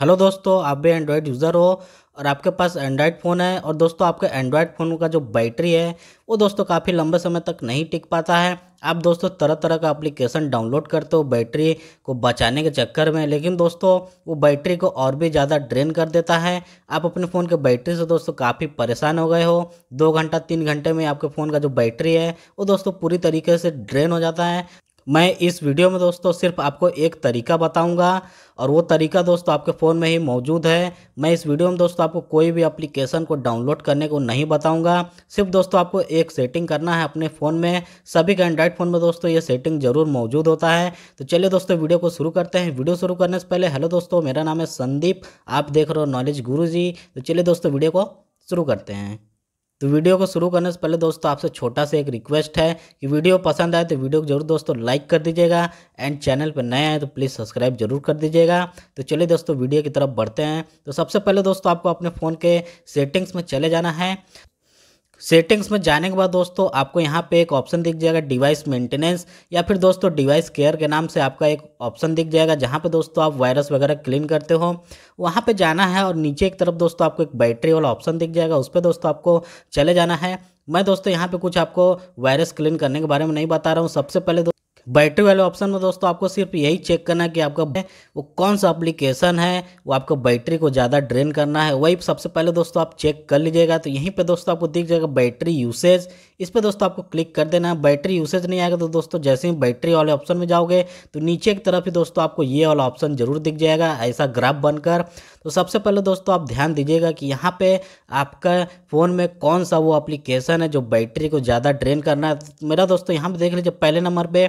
hello दोस्तों आप भी एंड्रॉयड यूज़र हो और आपके पास एंड्रॉयड फ़ोन है और दोस्तों आपके एंड्रॉयड फ़ोन का जो बैटरी है वो दोस्तों काफ़ी लंबे समय तक नहीं टिक पाता है आप दोस्तों तरह तरह का एप्लीकेशन डाउनलोड करते हो बैटरी को बचाने के चक्कर में लेकिन दोस्तों वो बैटरी को और भी ज़्यादा ड्रेन कर देता है आप अपने फ़ोन के बैटरी से दोस्तों काफ़ी परेशान हो गए हो दो घंटा तीन घंटे में आपके फ़ोन का जो बैटरी है वो दोस्तों पूरी तरीके से ड्रेन हो जाता है मैं इस वीडियो में दोस्तों सिर्फ आपको एक तरीका बताऊंगा और वो तरीका दोस्तों आपके फ़ोन में ही मौजूद है मैं इस वीडियो में दोस्तों आपको कोई भी एप्लीकेशन को डाउनलोड करने को नहीं बताऊंगा सिर्फ दोस्तों आपको एक सेटिंग करना है अपने फ़ोन में सभी के एंड्रॉइड फ़ोन में दोस्तों ये सेटिंग ज़रूर मौजूद होता है तो चलिए दोस्तों वीडियो को शुरू करते हैं वीडियो शुरू करने से पहले हेलो दोस्तों मेरा नाम है संदीप आप देख रहे हो नॉलेज गुरु जी तो चलिए दोस्तों वीडियो को शुरू करते हैं तो वीडियो को शुरू करने से पहले दोस्तों आपसे छोटा सा एक रिक्वेस्ट है कि वीडियो पसंद आए तो वीडियो को जरूर दोस्तों लाइक कर दीजिएगा एंड चैनल पर नए हैं तो प्लीज़ सब्सक्राइब जरूर कर दीजिएगा तो चलिए दोस्तों वीडियो की तरफ बढ़ते हैं तो सबसे पहले दोस्तों आपको अपने फ़ोन के सेटिंग्स में चले जाना है सेटिंग्स में जाने के बाद दोस्तों आपको यहाँ पे एक ऑप्शन दिख जाएगा डिवाइस मेंटेनेंस या फिर दोस्तों डिवाइस केयर के नाम से आपका एक ऑप्शन दिख जाएगा जहाँ पे दोस्तों आप वायरस वगैरह क्लीन करते हो वहाँ पे जाना है और नीचे एक तरफ दोस्तों आपको एक बैटरी वाला ऑप्शन दिख जाएगा उस पर दोस्तों आपको चले जाना है मैं दोस्तों यहाँ पर कुछ आपको वायरस क्लीन करने के बारे में नहीं बता रहा हूँ सबसे पहले बैटरी वाले ऑप्शन में दोस्तों आपको सिर्फ यही चेक करना है कि आपका वो कौन सा अप्लीकेशन है वो आपको बैटरी को ज़्यादा ड्रेन करना है वही सबसे पहले दोस्तों आप चेक कर लीजिएगा तो यहीं पर दोस्तों आपको दिख जाएगा बैटरी यूसेज इस पर दोस्तों आपको क्लिक कर देना है बैटरी यूसेज नहीं आएगा तो दोस्तों जैसे ही बैटरी वाले ऑप्शन में जाओगे तो नीचे की तरफ ही दोस्तों आपको ये वाला ऑप्शन जरूर दिख जाएगा ऐसा ग्राफ बनकर तो सबसे पहले दोस्तों आप ध्यान दीजिएगा कि यहाँ पे आपका फ़ोन में कौन सा वो एप्लीकेशन है जो बैटरी को ज़्यादा ड्रेन करना है मेरा दोस्तों यहाँ पे देख लीजिए पहले नंबर पे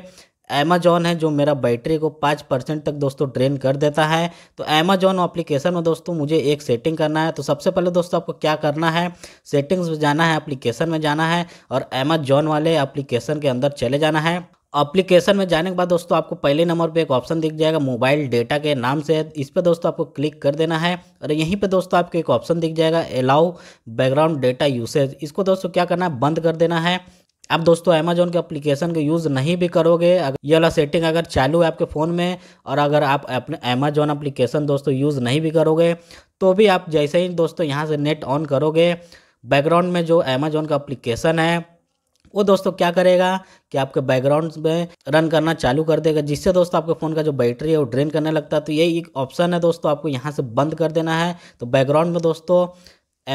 अमेजॉन है जो मेरा बैटरी को पाँच परसेंट तक दोस्तों ड्रेन कर देता है तो एमेजॉन एप्लीकेशन में दोस्तों मुझे एक सेटिंग करना है तो सबसे पहले दोस्तों आपको क्या करना है सेटिंग्स में जाना है एप्लीकेशन में जाना है और अमेजॉन वाले एप्लीकेशन के अंदर चले जाना है एप्लीकेशन में जाने के बाद दोस्तों आपको पहले नंबर पे एक ऑप्शन दिख जाएगा मोबाइल डेटा के नाम से इस पर दोस्तों आपको क्लिक कर देना है और यहीं पे दोस्तों आपको एक ऑप्शन दिख जाएगा अलाउ बैकग्राउंड डेटा यूसेज इसको दोस्तों क्या करना है बंद कर देना है आप दोस्तों अमेजोन के एप्लीकेशन का यूज़ नहीं भी करोगे अगर ये वाला सेटिंग अगर चालू है आपके फ़ोन में और अगर आप अपने अमेजोन एप्लीकेशन दोस्तों यूज़ नहीं भी करोगे तो भी आप जैसे ही दोस्तों यहाँ से नेट ऑन करोगे बैकग्राउंड में जो अमेजोन का एप्लीकेशन है वो दोस्तों क्या करेगा कि आपके बैकग्राउंड में रन करना चालू कर देगा जिससे दोस्तों आपके फ़ोन का जो बैटरी है वो ड्रेन करने लगता है तो यही एक ऑप्शन है दोस्तों आपको यहाँ से बंद कर देना है तो बैकग्राउंड में दोस्तों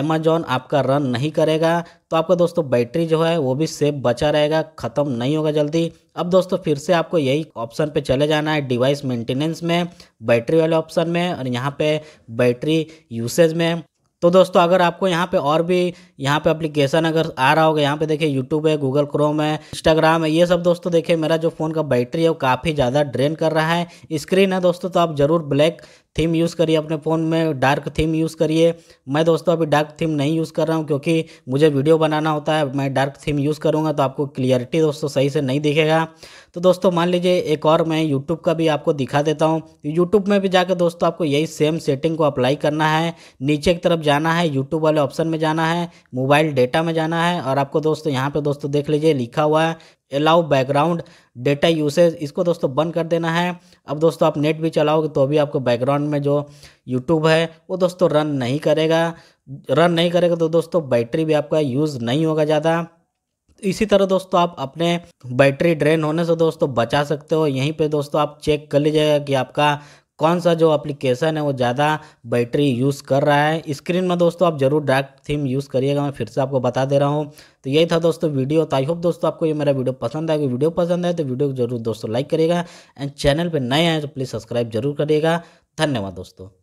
अमेजॉन आपका रन नहीं करेगा तो आपका दोस्तों बैटरी जो है वो भी सेफ बचा रहेगा ख़त्म नहीं होगा जल्दी अब दोस्तों फिर से आपको यही ऑप्शन पे चले जाना है डिवाइस मेंटेनेंस में बैटरी वाले ऑप्शन में और यहाँ पे बैटरी यूसेज में तो दोस्तों अगर आपको यहाँ पे और भी यहाँ पे एप्लीकेशन अगर आ रहा होगा यहाँ पे देखिए यूट्यूब है गूगल क्रोम है इंस्टाग्राम है ये सब दोस्तों देखिए मेरा जो फ़ोन का बैटरी है वो काफ़ी ज़्यादा ड्रेन कर रहा है स्क्रीन है दोस्तों तो आप ज़रूर ब्लैक थीम यूज़ करिए अपने फ़ोन में डार्क थीम यूज़ करिए मैं दोस्तों अभी डार्क थीम नहीं यूज़ कर रहा हूँ क्योंकि मुझे वीडियो बनाना होता है मैं डार्क थीम यूज़ करूँगा तो आपको क्लियरिटी दोस्तों सही से नहीं दिखेगा तो दोस्तों मान लीजिए एक और मैं यूट्यूब का भी आपको दिखा देता हूँ यूट्यूब में भी जाकर दोस्तों आपको यही सेम सेटिंग को अप्लाई करना है नीचे की तरफ जाना है यूट्यूब वाले ऑप्शन में जाना है मोबाइल डेटा में जाना है और आपको दोस्तों यहाँ पे दोस्तों देख लीजिए लिखा हुआ है अलाउ बैकग्राउंड डेटा यूसेज इसको दोस्तों बंद कर देना है अब दोस्तों आप नेट भी चलाओगे तो अभी आपको बैकग्राउंड में जो यूट्यूब है वो दोस्तों रन नहीं करेगा रन नहीं करेगा तो दोस्तों बैटरी भी आपका यूज़ नहीं होगा ज़्यादा इसी तरह दोस्तों आप अपने बैटरी ड्रेन होने से दोस्तों बचा सकते हो यहीं पे दोस्तों आप चेक कर लीजिएगा कि आपका कौन सा जो एप्लीकेशन है वो ज़्यादा बैटरी यूज़ कर रहा है स्क्रीन में दोस्तों आप जरूर डार्क थीम यूज़ करिएगा मैं फिर से आपको बता दे रहा हूँ तो यही था दोस्तों वीडियो तो आई होप दोस्तों आपको ये मेरा वीडियो पसंद आएगा वीडियो पसंद आए तो वीडियो को जरूर दोस्तों लाइक करिएगा एंड चैनल पर नए हैं तो प्लीज़ सब्सक्राइब जरूर करिएगा धन्यवाद दोस्तों